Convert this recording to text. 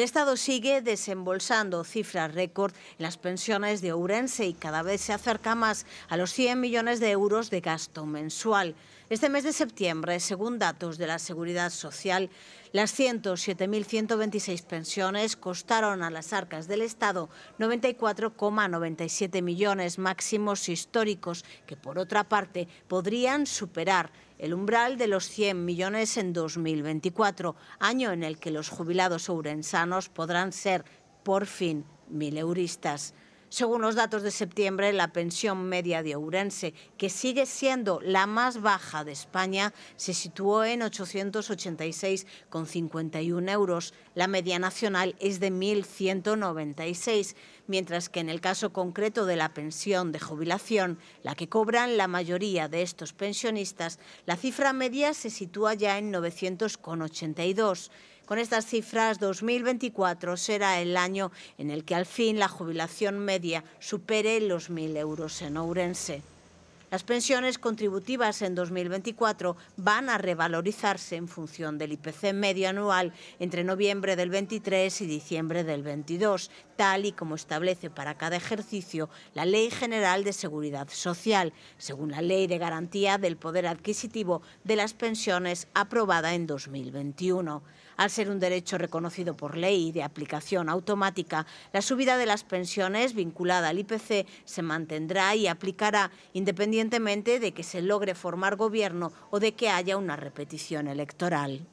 El Estado sigue desembolsando cifras récord en las pensiones de Ourense y cada vez se acerca más a los 100 millones de euros de gasto mensual. Este mes de septiembre, según datos de la Seguridad Social, las 107.126 pensiones costaron a las arcas del Estado 94,97 millones máximos históricos, que por otra parte podrían superar el umbral de los 100 millones en 2024, año en el que los jubilados ourensanos podrán ser, por fin, mileuristas según los datos de septiembre, la pensión media de Ourense, que sigue siendo la más baja de España, se situó en 886,51 euros. La media nacional es de 1.196, mientras que en el caso concreto de la pensión de jubilación, la que cobran la mayoría de estos pensionistas, la cifra media se sitúa ya en 982. Con estas cifras, 2024 será el año en el que al fin la jubilación media supere los 1.000 euros en Ourense. Las pensiones contributivas en 2024 van a revalorizarse en función del IPC medio anual entre noviembre del 23 y diciembre del 22, tal y como establece para cada ejercicio la Ley General de Seguridad Social, según la Ley de Garantía del Poder Adquisitivo de las Pensiones aprobada en 2021. Al ser un derecho reconocido por ley y de aplicación automática, la subida de las pensiones vinculada al IPC se mantendrá y aplicará independientemente de que se logre formar gobierno o de que haya una repetición electoral.